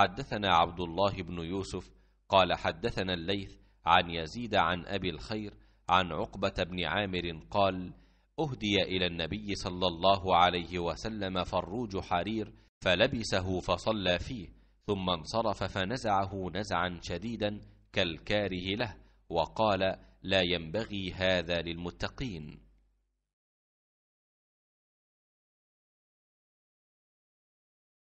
حدثنا عبد الله بن يوسف قال حدثنا الليث عن يزيد عن أبي الخير عن عقبة بن عامر قال أهدي إلى النبي صلى الله عليه وسلم فروج حرير فلبسه فصلى فيه ثم انصرف فنزعه نزعا شديدا كالكاره له وقال لا ينبغي هذا للمتقين